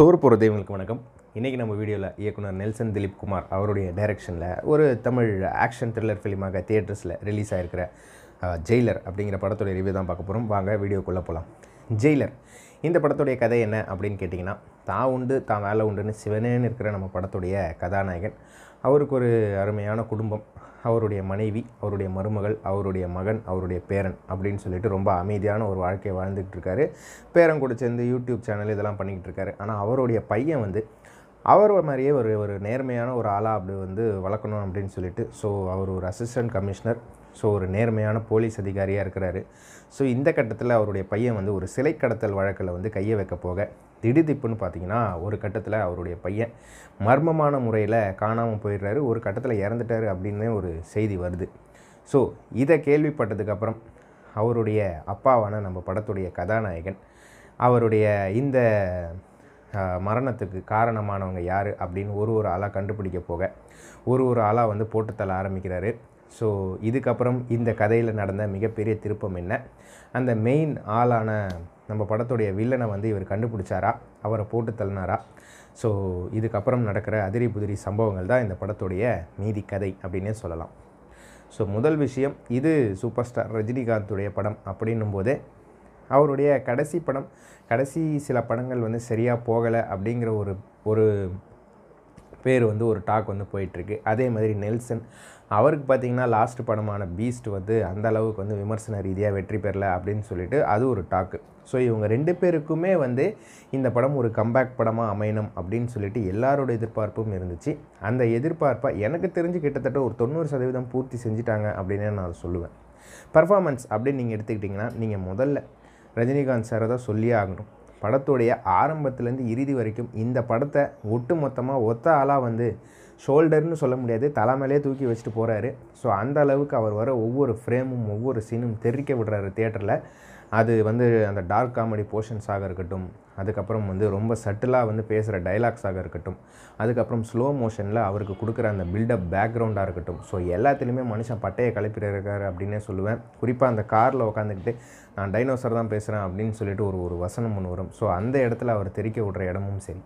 சோறு போகிற தெய்வங்களுக்கு வணக்கம் இன்றைக்கி நம்ம வீடியோவில் இயக்குனர் நெல்சன் திலீப் குமார் அவருடைய டைரெக்ஷனில் ஒரு தமிழ் ஆக்ஷன் த்ரில்லர் ஃபிலிமாக தியேட்டர்ஸில் ரிலீஸ் ஆகிருக்கிற ஜெயிலர் அப்படிங்கிற படத்துடைய ரிவ்யூ தான் பார்க்க போகிறோம் வாங்க வீடியோக்குள்ளே போகலாம் ஜெயிலர் இந்த படத்துடைய கதை என்ன அப்படின்னு கேட்டிங்கன்னா தான் உண்டு தான் வேலை உண்டுன்னு சிவனேன்னு இருக்கிற நம்ம படத்துடைய கதாநாயகன் அவருக்கு ஒரு அருமையான குடும்பம் அவருடைய மனைவி அவருடைய மருமகள் அவருடைய மகன் அவருடைய பேரன் அப்படின்னு சொல்லிட்டு ரொம்ப அமைதியான ஒரு வாழ்க்கையை வாழ்ந்துகிட்டு இருக்காரு பேரன் கூட சேர்ந்து யூடியூப் சேனல் இதெல்லாம் பண்ணிக்கிட்டு இருக்காரு ஆனால் அவருடைய பையன் வந்து அவர் மாதிரியே ஒரு ஒரு நேர்மையான ஒரு ஆளாக அப்படி வந்து வளர்க்கணும் அப்படின்னு சொல்லிட்டு ஸோ அவர் ஒரு அசிஸ்டன்ட் கமிஷனர் ஸோ ஒரு நேர்மையான போலீஸ் அதிகாரியாக இருக்கிறாரு ஸோ இந்த கட்டத்தில் அவருடைய பையன் வந்து ஒரு சிலை கடத்தல் வழக்கில் வந்து கையை வைக்க போக திடுதிப்புன்னு பார்த்தீங்கன்னா ஒரு கட்டத்தில் அவருடைய பையன் மர்மமான முறையில் காணாமல் போயிடுறாரு ஒரு கட்டத்தில் இறந்துட்டார் அப்படின்னு ஒரு செய்தி வருது ஸோ இதை கேள்விப்பட்டதுக்கப்புறம் அவருடைய அப்பாவான நம்ம படத்துடைய கதாநாயகன் அவருடைய இந்த மரணத்துக்கு காரணமானவங்க யார் அப்படின்னு ஒரு ஒரு ஆளாக கண்டுபிடிக்க போக ஒரு ஒரு ஆளாக வந்து போட்டுத்தள்ள ஆரம்பிக்கிறாரு ஸோ இதுக்கப்புறம் இந்த கதையில் நடந்த மிகப்பெரிய திருப்பம் என்ன அந்த மெயின் ஆளான நம்ம படத்துடைய வில்லனை வந்து இவர் கண்டுபிடிச்சாரா அவரை போட்டு தள்ளினாரா ஸோ இதுக்கப்புறம் நடக்கிற அதிரி புதிரி சம்பவங்கள் தான் இந்த படத்துடைய மீதி கதை அப்படின்னே சொல்லலாம் ஸோ முதல் விஷயம் இது சூப்பர் ஸ்டார் ரஜினிகாந்துடைய படம் அப்படின்னும் போதே அவருடைய கடைசி படம் கடைசி சில படங்கள் வந்து சரியாக போகலை அப்படிங்கிற ஒரு ஒரு பேர் வந்து ஒரு டாக் வந்து போயிட்டுருக்கு அதே மாதிரி நெல்சன் அவருக்கு பார்த்திங்கன்னா லாஸ்ட் படமான பீஸ்ட் வந்து அந்த அளவுக்கு வந்து விமர்சன ரீதியாக வெற்றி பெறல அப்படின்னு சொல்லிட்டு அது ஒரு டாக்கு ஸோ இவங்க ரெண்டு பேருக்குமே வந்து இந்த படம் ஒரு கம்பேக் படமாக அமையணும் அப்படின்னு சொல்லிட்டு எல்லாரோட எதிர்பார்ப்பும் இருந்துச்சு அந்த எதிர்பார்ப்பை எனக்கு தெரிஞ்சு கிட்டத்தட்ட ஒரு தொண்ணூறு சதவீதம் பூர்த்தி செஞ்சுட்டாங்க அப்படின்னு நான் சொல்லுவேன் பர்ஃபாமன்ஸ் அப்படின்னு நீங்கள் எடுத்துக்கிட்டிங்கன்னா நீங்கள் முதல்ல ரஜினிகாந்த் சாரை தான் சொல்லியே ஆகணும் படத்துடைய ஆரம்பத்துலேருந்து இறுதி வரைக்கும் இந்த படத்தை ஒட்டு மொத்தமாக ஒத்த ஆளாக வந்து ஷோல்டர்னு சொல்ல முடியாது தலைமையிலே தூக்கி வச்சுட்டு போகிறாரு ஸோ அந்த அளவுக்கு அவர் வர ஒவ்வொரு ஃப்ரேமும் ஒவ்வொரு சீனும் தெரிக்க விடுறாரு தேட்டரில் அது வந்து அந்த டார்க் காமெடி போர்ஷன்ஸாக இருக்கட்டும் அதுக்கப்புறம் வந்து ரொம்ப சட்டிலாக வந்து பேசுகிற டைலாக்ஸாக இருக்கட்டும் அதுக்கப்புறம் ஸ்லோ மோஷனில் அவருக்கு கொடுக்குற அந்த பில்டப் பேக்ரவுண்டாக இருக்கட்டும் ஸோ எல்லாத்துலேயுமே மனுஷன் பட்டையை கிளப்பிருக்காரு அப்படின்னே சொல்லுவேன் குறிப்பாக அந்த காரில் உட்காந்துக்கிட்டு நான் டைனோசர் தான் பேசுகிறேன் அப்படின்னு சொல்லிட்டு ஒரு ஒரு வசனம் ஒன்று வரும் ஸோ அந்த இடத்துல அவர் தெரிக்க விடுற இடமும் சரி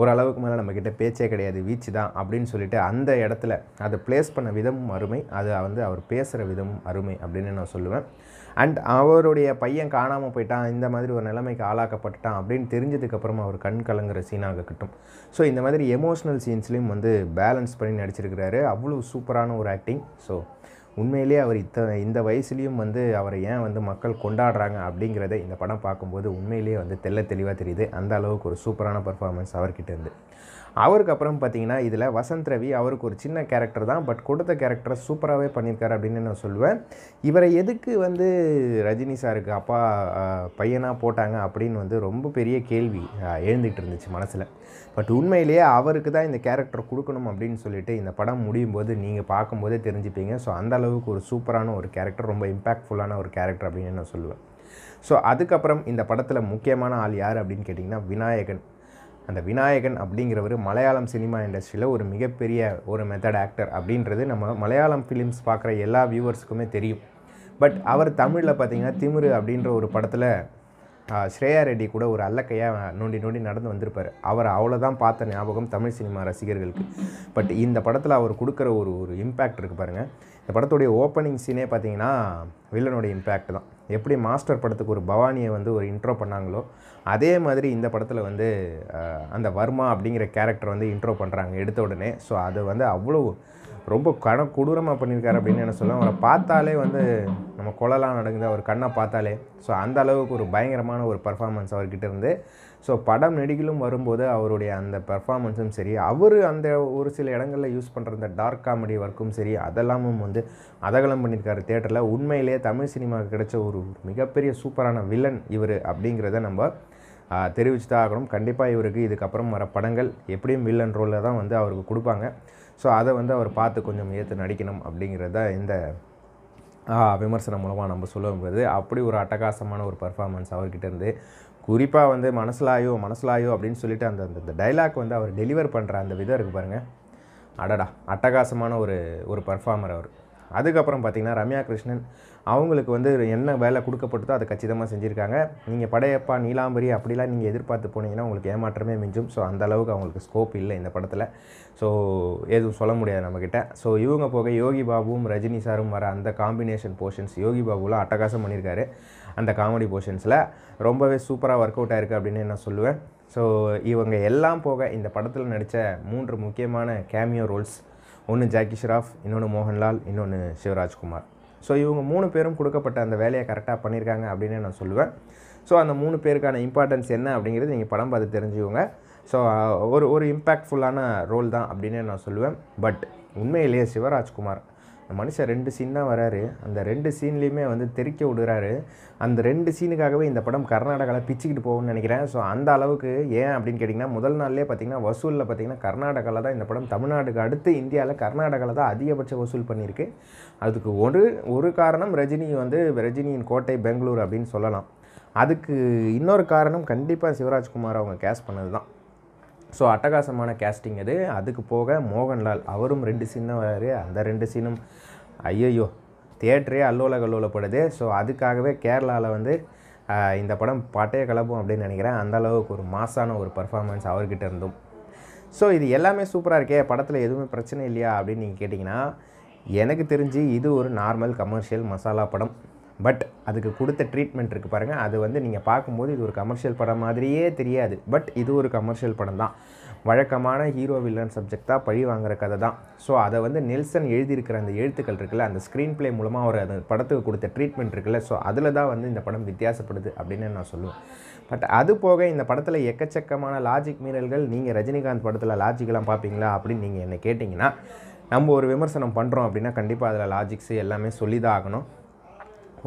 ஓரளவுக்கு மேலே நம்மக்கிட்ட பேச்சே கிடையாது வீச்சு தான் அப்படின்னு சொல்லிட்டு அந்த இடத்துல அதை பிளேஸ் பண்ண விதமும் அருமை அது வந்து அவர் பேசுகிற விதமும் அருமை அப்படின்னு நான் சொல்லுவேன் அண்ட் அவருடைய பையன் காணாமல் போயிட்டான் இந்த மாதிரி ஒரு நிலைமைக்கு ஆளாக்கப்பட்டுட்டான் அப்படின்னு தெரிஞ்சதுக்கப்புறமா அவர் கண் கலங்குற சீனாக இருக்கட்டும் ஸோ இந்த மாதிரி எமோஷ்னல் சீன்ஸ்லேயும் வந்து பேலன்ஸ் பண்ணி நடிச்சிருக்கிறாரு அவ்வளோ சூப்பரான ஒரு ஆக்டிங் ஸோ உண்மையிலே அவர் இத்த இந்த வயசுலேயும் வந்து அவரை ஏன் வந்து மக்கள் கொண்டாடுறாங்க அப்படிங்கிறத இந்த படம் பார்க்கும்போது உண்மையிலேயே வந்து தெல்ல தெளிவாக தெரியுது அந்த அளவுக்கு ஒரு சூப்பரான பர்ஃபார்மன்ஸ் அவர்கிட்ட இருந்து அவருக்கு அப்புறம் பார்த்தீங்கன்னா இதில் வசந்த் ரவி அவருக்கு ஒரு சின்ன கேரக்டர் தான் பட் கொடுத்த கேரக்டரை சூப்பராகவே பண்ணியிருக்காரு அப்படின்னு நான் சொல்லுவேன் இவரை எதுக்கு வந்து ரஜினி சாருக்கு அப்பா பையனாக போட்டாங்க அப்படின்னு வந்து ரொம்ப பெரிய கேள்வி எழுந்துகிட்டு இருந்துச்சு மனசில் பட் உண்மையிலேயே அவருக்கு தான் இந்த கேரக்டர் கொடுக்கணும் அப்படின்னு சொல்லிட்டு இந்த படம் முடியும் போது நீங்கள் பார்க்கும்போதே தெரிஞ்சுப்பீங்க ஸோ அந்த அளவுக்கு ஒரு சூப்பரான ஒரு கேரக்டர் ரொம்ப இம்பேக்ட்ஃபுல்லான ஒரு கேரக்டர் அப்படின்னு நான் சொல்லுவேன் ஸோ அதுக்கப்புறம் இந்த படத்தில் முக்கியமான ஆள் யார் அப்படின்னு கேட்டிங்கன்னா விநாயகன் அந்த விநாயகன் அப்படிங்கிறவர் மலையாளம் சினிமா இண்டஸ்ட்ரியில் ஒரு மிகப்பெரிய ஒரு மெத்தட் ஆக்டர் அப்படின்றது நம்ம மலையாளம் ஃபிலிம்ஸ் பார்க்குற எல்லா வியூவர்ஸுக்குமே தெரியும் பட் அவர் தமிழில் பார்த்திங்கன்னா திமிரு அப்படின்ற ஒரு படத்தில் ஸ்ரேயா ரெட்டி கூட ஒரு அல்லக்கையாக நோண்டி நோண்டி நடந்து வந்திருப்பார் அவர் அவ்வளோதான் பார்த்த ஞாபகம் தமிழ் சினிமா ரசிகர்களுக்கு பட் இந்த படத்தில் அவர் கொடுக்குற ஒரு ஒரு இம்பேக்ட் இருக்குது பாருங்கள் இந்த படத்துடைய ஓப்பனிங் சீனே பார்த்தீங்கன்னா வில்லனுடைய இம்பேக்ட் தான் எப்படி மாஸ்டர் படத்துக்கு ஒரு பவானியை வந்து ஒரு இன்ட்ரோ பண்ணாங்களோ அதே மாதிரி இந்த படத்தில் வந்து அந்த வர்மா அப்படிங்கிற கேரக்டர் வந்து இன்ட்ரோ பண்ணுறாங்க எடுத்த உடனே ஸோ அது வந்து அவ்வளோ ரொம்ப கண கொடூரமாக பண்ணியிருக்காரு அப்படின்னு என்ன சொல்ல அவரை பார்த்தாலே வந்து நம்ம கொலலாம் நடக்குது அவர் கண்ணை பார்த்தாலே ஸோ அந்த அளவுக்கு ஒரு பயங்கரமான ஒரு பர்ஃபார்மன்ஸ் அவர்கிட்ட இருந்து ஸோ படம் நெடுகிலும் வரும்போது அவருடைய அந்த பர்ஃபார்மன்ஸும் சரி அவர் அந்த ஒரு சில இடங்களில் யூஸ் பண்ணுற அந்த டார்க் காமெடி ஒர்க்கும் சரி அதெல்லாமும் வந்து அதகலம் பண்ணியிருக்காரு தேட்டரில் உண்மையிலேயே தமிழ் சினிமாவுக்கு கிடைச்ச ஒரு மிகப்பெரிய சூப்பரான வில்லன் இவர் அப்படிங்கிறத நம்ம தெரிவிச்சு தான் ஆகணும் கண்டிப்பாக இவருக்கு இதுக்கப்புறம் வர படங்கள் எப்படியும் வில்லன் ரோலில் தான் வந்து அவருக்கு கொடுப்பாங்க ஸோ அதை வந்து அவர் பார்த்து கொஞ்சம் ஏற்று நடிக்கணும் அப்படிங்கிறத இந்த விமர்சனம் மூலமாக நம்ம சொல்லும்போது அப்படி ஒரு அட்டகாசமான ஒரு பர்ஃபார்மன்ஸ் அவர்கிட்ட இருந்து குறிப்பாக வந்து மனசிலாயோ மனசிலாயோ அப்படின்னு சொல்லிட்டு அந்த அந்த டைலாக் வந்து அவர் டெலிவர் பண்ணுற அந்த விதம் இருக்குது பாருங்கள் அடடா அட்டகாசமான ஒரு ஒரு பர்ஃபார்மர் அவர் அதுக்கப்புறம் பார்த்திங்கன்னா ரம்யா கிருஷ்ணன் அவங்களுக்கு வந்து என்ன வேலை கொடுக்கப்பட்டதோ அதை கச்சிதமாக செஞ்சுருக்காங்க நீங்கள் படையப்பா நீலாம்பரி அப்படிலாம் நீங்கள் எதிர்பார்த்து போனீங்கன்னா உங்களுக்கு ஏமாற்றமே மிஞ்சும் ஸோ அந்தளவுக்கு அவங்களுக்கு ஸ்கோப் இல்லை இந்த படத்தில் ஸோ எதுவும் சொல்ல முடியாது நம்மக்கிட்ட ஸோ இவங்க போக யோகி பாபுவும் ரஜினி சாரும் வர அந்த காம்பினேஷன் போர்ஷன்ஸ் யோகி பாபுலாம் அட்டகாசம் பண்ணியிருக்காரு அந்த காமெடி போர்ஷன்ஸில் ரொம்பவே சூப்பராக ஒர்க் அவுட் ஆயிருக்கு அப்படின்னு நான் சொல்லுவேன் ஸோ இவங்க எல்லாம் போக இந்த படத்தில் நடித்த மூன்று முக்கியமான கேமியோ ரோல்ஸ் ஒன்று ஜாக்கி ஷிராஃப் இன்னொன்று மோகன்லால் இன்னொன்று சிவராஜ்குமார் ஸோ இவங்க மூணு பேரும் கொடுக்கப்பட்ட அந்த வேலையை கரெக்டாக பண்ணியிருக்காங்க அப்படின்னு நான் சொல்லுவேன் ஸோ அந்த மூணு பேருக்கான இம்பார்ட்டன்ஸ் என்ன அப்படிங்கிறது நீங்கள் படம் பார்த்து தெரிஞ்சுக்கோங்க ஸோ ஒரு ஒரு இம்பாக்ட்ஃபுல்லான ரோல் தான் அப்படின்னு நான் சொல்லுவேன் பட் உண்மையிலேயே சிவராஜ்குமார் மனுஷன் ரெண்டு சீன் தான் வராரு அந்த ரெண்டு சீன்லேயுமே வந்து தெரிக்க விடுறாரு அந்த ரெண்டு சீனுக்காகவே இந்த படம் கர்நாடகாவில் பிச்சுக்கிட்டு போகும்னு நினைக்கிறேன் ஸோ அந்த அளவுக்கு ஏன் அப்படின்னு கேட்டிங்கன்னா முதல் நாள்லேயே பார்த்திங்கன்னா வசூலில் பார்த்திங்கன்னா கர்நாடகாவில் தான் இந்த படம் தமிழ்நாடுக்கு அடுத்து இந்தியாவில் கர்நாடகாவில் தான் அதிகபட்ச வசூல் பண்ணியிருக்கு அதுக்கு ஒரு ஒரு காரணம் ரஜினி வந்து ரஜினியின் கோட்டை பெங்களூர் அப்படின்னு சொல்லலாம் அதுக்கு இன்னொரு காரணம் கண்டிப்பாக சிவராஜ்குமார் அவங்க கேஸ் பண்ணது தான் ஸோ அட்டகாசமான கேஸ்டிங் அது அதுக்கு போக மோகன்லால் அவரும் ரெண்டு சீன் வராரு அந்த ரெண்டு சீனும் ஐயையோ தியேட்டரே அல்லோல கல்லோலப்படுது ஸோ அதுக்காகவே கேரளாவில் வந்து இந்த படம் பாட்டையே கலப்பும் அப்படின்னு நினைக்கிறேன் அந்தளவுக்கு ஒரு மாசான ஒரு பர்ஃபார்மன்ஸ் அவர்கிட்ட இருந்தும் ஸோ இது எல்லாமே சூப்பராக இருக்கே படத்தில் எதுவுமே பிரச்சனை இல்லையா அப்படின்னு நீங்கள் கேட்டிங்கன்னா எனக்கு தெரிஞ்சு இது ஒரு நார்மல் கமர்ஷியல் மசாலா படம் பட் அதுக்கு கொடுத்த ட்ரீட்மெண்ட் இருக்குது பாருங்கள் அது வந்து நீங்கள் பார்க்கும்போது இது ஒரு கமர்ஷியல் படம் மாதிரியே தெரியாது பட் இது ஒரு கமர்ஷியல் படம் தான் வழக்கமான ஹீரோ வில்லன் சப்ஜெக்ட் தான் பழி வாங்குற கதை தான் ஸோ அதை வந்து நெல்சன் எழுதியிருக்கிற அந்த எழுத்துக்கள் இருக்குல்ல அந்த ஸ்க்ரீன் பிளே மூலமாக அவர் அந்த படத்துக்கு கொடுத்த ட்ரீட்மெண்ட் இருக்குல்ல ஸோ அதில் தான் வந்து இந்த படம் வித்தியாசப்படுது அப்படின்னு நான் சொல்லுவேன் பட் அது போக இந்த படத்தில் எக்கச்சக்கமான லாஜிக் மீறல்கள் நீங்கள் ரஜினிகாந்த் படத்தில் லாஜிக்கெலாம் பார்ப்பீங்களா அப்படின்னு நீங்கள் என்னை கேட்டிங்கன்னா நம்ம ஒரு விமர்சனம் பண்ணுறோம் அப்படின்னா கண்டிப்பாக அதில் லாஜிக்ஸு எல்லாமே சொல்லி தான் ஆகணும்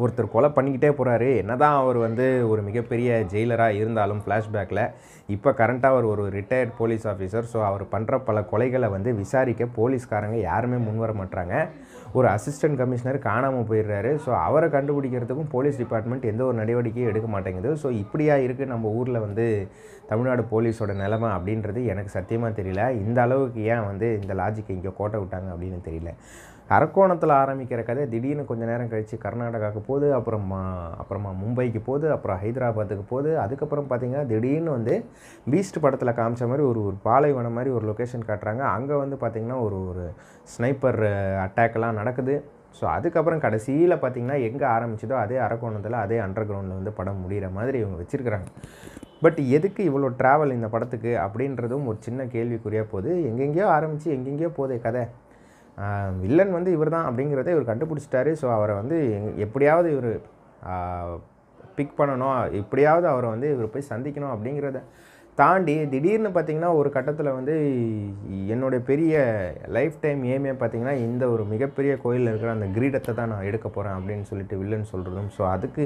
ஒருத்தர் கொலை பண்ணிக்கிட்டே போகிறாரு என்ன அவர் வந்து ஒரு மிகப்பெரிய ஜெயிலராக இருந்தாலும் ஃப்ளாஷ்பேக்கில் இப்போ கரண்ட்டாக அவர் ஒரு ரிட்டையர்ட் போலீஸ் ஆஃபீஸர் ஸோ அவர் பண்ணுற பல கொலைகளை வந்து விசாரிக்க போலீஸ்காரங்க யாருமே முன்வர மாட்டாங்க ஒரு அசிஸ்டன்ட் கமிஷனர் காணாமல் போயிடுறாரு ஸோ அவரை கண்டுபிடிக்கிறதுக்கும் போலீஸ் டிபார்ட்மெண்ட் எந்த ஒரு நடவடிக்கையும் எடுக்க மாட்டேங்குது ஸோ இப்படியா இருக்குது நம்ம ஊரில் வந்து தமிழ்நாடு போலீஸோட நிலைமை அப்படின்றது எனக்கு சத்தியமாக தெரியல இந்த அளவுக்கு ஏன் வந்து இந்த லாஜிக்கை இங்கே கோட்டை விட்டாங்க அப்படின்னு தெரியல அரக்கோணத்தில் ஆரம்பிக்கிற கதை திடீர்னு கொஞ்சம் நேரம் கழித்து கர்நாடகாவுக்கு போகுது அப்புறமா அப்புறமா மும்பைக்கு போகுது அப்புறம் ஹைதராபாத்துக்கு போகுது அதுக்கப்புறம் பார்த்திங்கன்னா திடீர்னு வந்து பீஸ்ட் படத்தில் காமிச்ச மாதிரி ஒரு ஒரு பாலைவனம் மாதிரி ஒரு லொக்கேஷன் காட்டுறாங்க அங்கே வந்து பார்த்திங்கன்னா ஒரு ஒரு ஸ்னைப்பர் அட்டாக்லாம் நடக்குது ஸோ அதுக்கப்புறம் கடைசியில் பார்த்திங்கன்னா எங்கே ஆரம்பிச்சதோ அதே அரக்கோணத்தில் அதே அண்டர் கிரவுண்டில் வந்து படம் முடிகிற மாதிரி இவங்க வச்சுருக்குறாங்க பட் எதுக்கு இவ்வளோ ட்ராவல் இந்த படத்துக்கு அப்படின்றதும் ஒரு சின்ன கேள்விக்குறியாக போகுது எங்கெங்கேயோ ஆரம்பித்து எங்கெங்கேயோ போதே கதை வில்லன் வந்து இவர் தான் அப்படிங்கிறத இவர் கண்டுபிடிச்சிட்டாரு ஸோ அவரை வந்து எப்படியாவது இவர் பிக் பண்ணணும் எப்படியாவது அவரை வந்து இவர் போய் சந்திக்கணும் அப்படிங்கிறத தாண்டி திடீர்னு பார்த்திங்கன்னா ஒரு கட்டத்தில் வந்து என்னுடைய பெரிய லைஃப் டைம் ஏமே பார்த்திங்கன்னா இந்த ஒரு மிகப்பெரிய கோயிலில் இருக்கிற அந்த கிரீடத்தை தான் நான் எடுக்க போகிறேன் அப்படின்னு சொல்லிட்டு வில்லன் சொல்கிறதும் ஸோ அதுக்கு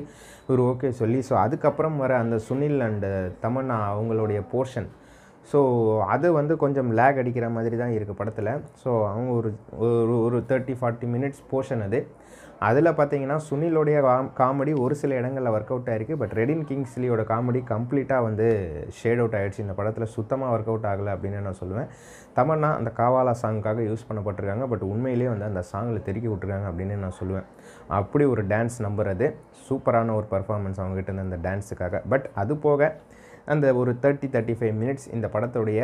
ஒரு ஓகே சொல்லி ஸோ அதுக்கப்புறம் வர அந்த சுனில் அண்டு தமன்னா அவங்களுடைய போர்ஷன் ஸோ அது வந்து கொஞ்சம் லேக் அடிக்கிற மாதிரி தான் இருக்குது படத்தில் ஸோ அவங்க ஒரு ஒரு ஒரு தேர்ட்டி ஃபார்ட்டி மினிட்ஸ் போர்ஷன் அது அதில் பார்த்தீங்கன்னா சுனிலோடைய காமெடி ஒரு சில இடங்களில் ஒர்க் அவுட் ஆகிருக்கு பட் ரெடின் கிங்ஸ்லியோட காமெடி கம்ப்ளீட்டாக வந்து ஷேட் அவுட் ஆகிடுச்சு இந்த படத்தில் சுத்தமாக ஒர்க் அவுட் ஆகலை அப்படின்னு நான் சொல்லுவேன் தமன்னா அந்த காவாலா சாங்குக்காக யூஸ் பண்ணப்பட்டிருக்காங்க பட் உண்மையிலேயே வந்து அந்த சாங்கில் தெருக்கி விட்டுருக்காங்க அப்படின்னு நான் சொல்லுவேன் அப்படி ஒரு டான்ஸ் நம்புறது சூப்பரான ஒரு பர்ஃபார்மன்ஸ் அவங்ககிட்ட அந்த டான்ஸுக்காக பட் அது போக அந்த ஒரு தேர்ட்டி தேர்ட்டி ஃபைவ் மினிட்ஸ் இந்த படத்துடைய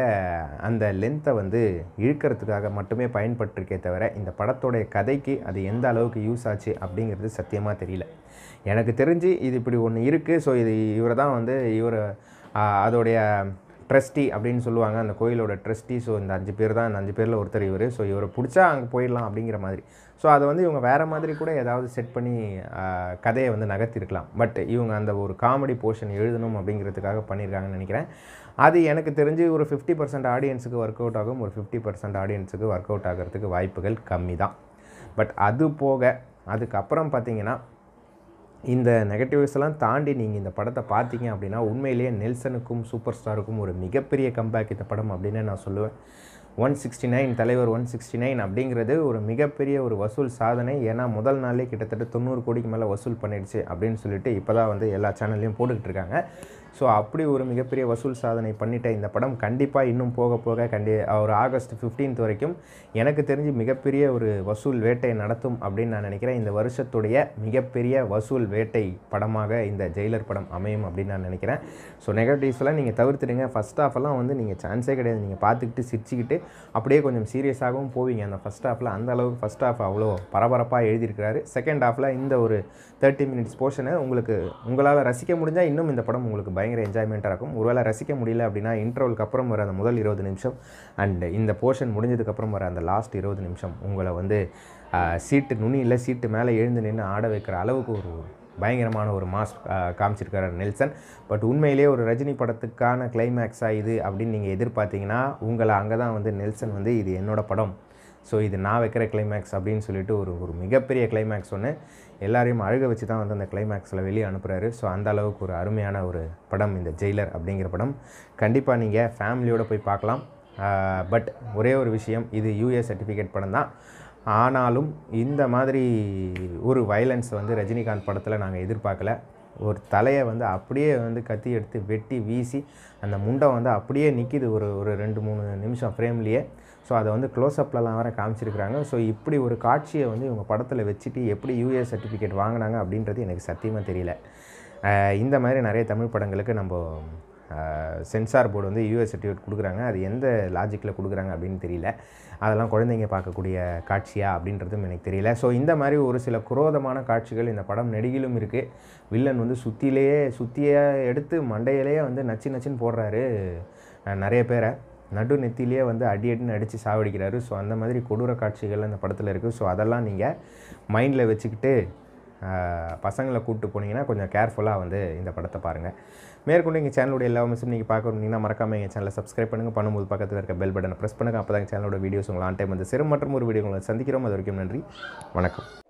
அந்த லென்த்தை வந்து இழுக்கிறதுக்காக மட்டுமே பயன்பட்டிருக்கே தவிர இந்த படத்துடைய கதைக்கு அது எந்த அளவுக்கு யூஸ் ஆச்சு அப்படிங்கிறது சத்தியமாக தெரியல எனக்கு தெரிஞ்சு இது இப்படி ஒன்று இருக்குது ஸோ இது இவரை தான் வந்து இவர் அதோடைய ட்ரஸ்டி அப்படின்னு சொல்லுவாங்க அந்த கோயிலோட ட்ரஸ்டி ஸோ இந்த அஞ்சு பேர் தான் அந்த அஞ்சு பேரில் ஒருத்தர் இவர் ஸோ இவரை பிடிச்சா அங்கே போயிடலாம் அப்படிங்கிற மாதிரி ஸோ அதை வந்து இவங்க வேறு மாதிரி கூட ஏதாவது செட் பண்ணி கதையை வந்து நகர்த்திருக்கலாம் பட் இவங்க அந்த ஒரு காமெடி போர்ஷன் எழுதணும் அப்படிங்கிறதுக்காக பண்ணியிருக்காங்கன்னு நினைக்கிறேன் அது எனக்கு தெரிஞ்சு ஒரு ஃபிஃப்டி பர்சன்ட் ஆடியன்ஸுக்கு ஒர்க் அவுட் ஆகும் ஒரு ஃபிஃப்டி பர்சன்ட் ஆடியன்ஸுக்கு ஒர்க் அவுட் ஆகிறதுக்கு வாய்ப்புகள் கம்மி தான் பட் அது போக அதுக்கப்புறம் பார்த்திங்கன்னா இந்த நெகட்டிவ்ஸ் எல்லாம் தாண்டி நீங்கள் இந்த படத்தை பார்த்தீங்க அப்படின்னா உண்மையிலேயே நெல்சனுக்கும் சூப்பர் ஸ்டாருக்கும் ஒரு மிகப்பெரிய கம்பேக் இந்த படம் அப்படின்னு நான் சொல்லுவேன் ஒன் சிக்ஸ்டி நைன் தலைவர் ஒன் சிக்ஸ்டி நைன் அப்படிங்கிறது ஒரு மிகப்பெரிய ஒரு வசூல் சாதனை ஏன்னா முதல் நாளே கிட்டத்தட்ட தொண்ணூறு கோடிக்கு மேலே வசூல் பண்ணிடுச்சு அப்படின்னு சொல்லிட்டு இப்போ தான் வந்து எல்லா சேனல்லையும் போட்டுக்கிட்டு இருக்காங்க ஸோ அப்படி ஒரு மிகப்பெரிய வசூல் சாதனை பண்ணிட்ட இந்த படம் கண்டிப்பாக இன்னும் போக போக கண்டி ஒரு ஆகஸ்ட் ஃபிஃப்டீன்த் வரைக்கும் எனக்கு தெரிஞ்சு மிகப்பெரிய ஒரு வசூல் வேட்டை நடத்தும் அப்படின்னு நான் நினைக்கிறேன் இந்த வருஷத்துடைய மிகப்பெரிய வசூல் வேட்டை படமாக இந்த ஜெயிலர் படம் அமையும் அப்படின்னு நான் நினைக்கிறேன் ஸோ நெகட்டிவ்ஸ்லாம் நீங்கள் தவிர்த்துடுங்க ஃபஸ்ட் ஆஃபெல்லாம் வந்து நீங்கள் சான்ஸே கிடையாது நீங்கள் பார்த்துக்கிட்டு சிரிச்சுக்கிட்டு அப்படியே கொஞ்சம் சீரியஸாகவும் போவீங்க அந்த ஃபஸ்ட் ஆஃபில் அந்த அளவுக்கு ஃபஸ்ட் ஆஃப் அவ்வளோ பரபரப்பாக எழுதியிருக்கிறாரு செகண்ட் ஆஃபில் இந்த ஒரு தேர்ட்டி மினிட்ஸ் போர்ஷனை உங்களுக்கு உங்களால் ரசிக்க முடிஞ்சால் இன்னும் இந்த படம் உங்களுக்கு பயங்கர என்ஜாய்மெண்ட்டாக இருக்கும் ஒருவேளை ரசிக்க முடியல அப்படின்னா இன்டர்வலுக்கு அப்புறம் வர அந்த முதல் இருபது நிமிஷம் அண்ட் இந்த போர்ஷன் முடிஞ்சதுக்கப்புறம் வர அந்த லாஸ்ட் இருபது நிமிஷம் உங்களை வந்து சீட்டு நுனியில் சீட்டு மேலே எழுந்து நின்று ஆட வைக்கிற அளவுக்கு ஒரு பயங்கரமான ஒரு மாஸ் காமிச்சிருக்காரு நெல்சன் பட் உண்மையிலே ஒரு ரஜினி படத்துக்கான கிளைமேக்ஸாக இது அப்படின்னு நீங்கள் எதிர்பார்த்தீங்கன்னா உங்களை அங்கே தான் வந்து நெல்சன் வந்து இது என்னோடய படம் ஸோ இது நான் வைக்கிற கிளைமேக்ஸ் அப்படின்னு சொல்லிட்டு ஒரு ஒரு மிகப்பெரிய கிளைமேக்ஸ் ஒன்று எல்லாரையும் அழுக வச்சு தான் வந்து அந்த கிளைமேக்ஸில் வெளியே அனுப்புகிறாரு ஸோ அந்த அளவுக்கு ஒரு அருமையான ஒரு படம் இந்த ஜெயிலர் அப்படிங்கிற படம் கண்டிப்பாக நீங்கள் ஃபேமிலியோடு போய் பார்க்கலாம் பட் ஒரே ஒரு விஷயம் இது யூஏ சர்டிஃபிகேட் படம் தான் ஆனாலும் இந்த மாதிரி ஒரு வயலன்ஸ் வந்து ரஜினிகாந்த் படத்தில் நாங்கள் எதிர்பார்க்கல ஒரு தலையை வந்து அப்படியே வந்து கத்தி எடுத்து வெட்டி வீசி அந்த முண்டை வந்து அப்படியே நிற்கிது ஒரு ஒரு ரெண்டு மூணு நிமிஷம் ஃப்ரேம்லேயே ஸோ அதை வந்து க்ளோஸ்அப்லலாம் வேறு காமிச்சிருக்கிறாங்க ஸோ இப்படி ஒரு காட்சியை வந்து இவங்க படத்தில் வச்சுட்டு எப்படி யூஏ சர்டிஃபிகேட் வாங்கினாங்க அப்படின்றது எனக்கு சத்தியமாக தெரியல இந்த மாதிரி நிறைய தமிழ் படங்களுக்கு நம்ம சென்சார் போர்டு வந்து யூஎஸ் சர்டிஃபிகேட் கொடுக்குறாங்க அது எந்த லாஜிக்கில் கொடுக்குறாங்க அப்படின்னு தெரியல அதெல்லாம் குழந்தைங்க பார்க்கக்கூடிய காட்சியாக அப்படின்றதும் எனக்கு தெரியல ஸோ இந்த மாதிரி ஒரு சில குரோதமான காட்சிகள் இந்த படம் நெடுகிலும் இருக்குது வில்லன் வந்து சுற்றிலேயே சுற்றியாக எடுத்து மண்டையிலேயே வந்து நச்சு நச்சுன்னு போடுறாரு நிறைய பேரை நடு நெத்திலேயே வந்து அடி அடின்னு அடித்து சாவடிக்கிறாரு ஸோ அந்த மாதிரி கொடூர காட்சிகள் அந்த படத்தில் இருக்குது ஸோ அதெல்லாம் நீங்கள் மைண்டில் வச்சுக்கிட்டு பசங்களை கூப்பிட்டு போனீங்கன்னா கொஞ்சம் கேர்ஃபுல்லாக வந்து இந்த படத்தை பாருங்கள் மேற்கொண்டு எங்கள் சேனலோட எல்லா மிஸ்ஸும் நீங்கள் பார்க்க விட்டீங்கன்னா மறக்காமல் எங்கள் சேனலை சப்ஸ்கிரைப் பண்ணுங்கள் பண்ணும்போது பக்கத்தில் இருக்க பெல் பட்டனை ப்ரெஸ் பண்ணுங்கள் அப்போ தான் சேனலோட வீடியோஸ் உங்களை ஆன் டைம் வந்து சிறு மற்றும் ஒரு வீடியோ உங்களை சந்திக்கிறோம் அது வரைக்கும் நன்றி வணக்கம்